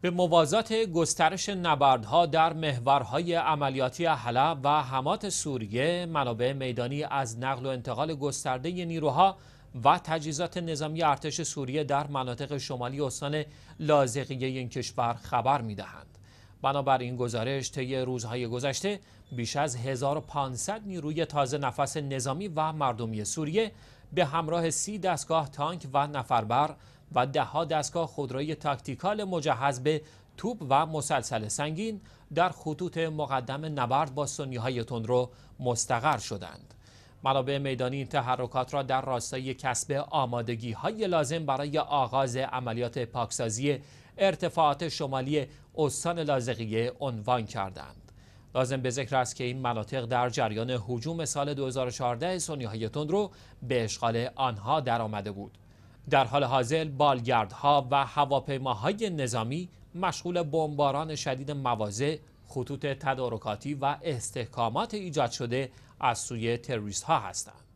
به موازات گسترش نبردها در محورهای عملیاتی حلب و حمات سوریه منابع میدانی از نقل و انتقال گسترده نیروها و تجهیزات نظامی ارتش سوریه در مناطق شمالی استان لازقیه این کشور خبر میدهند بنابر این گزارش طی روزهای گذشته بیش از 1500 نیروی تازه نفس نظامی و مردمی سوریه به همراه سی دستگاه تانک و نفربر و دهها دستگاه خودروی تاکتیکال مجهز به توپ و مسلسل سنگین در خطوط مقدم نبرد با سنیهای رو مستقر شدند. منابع میدانی این تحرکات را در راستای کسب آمادگی های لازم برای آغاز عملیات پاکسازی ارتفاعات شمالی استان لازقیه عنوان کردند. لازم به ذکر است که این مناطق در جریان حجوم سال 2014 سنیهای رو به اشغال آنها درآمده بود. در حال حاضر بالگردها و هواپیماهای نظامی مشغول بمباران شدید مواضع خطوط تدارکاتی و استحکامات ایجاد شده از سوی تروریست ها هستند.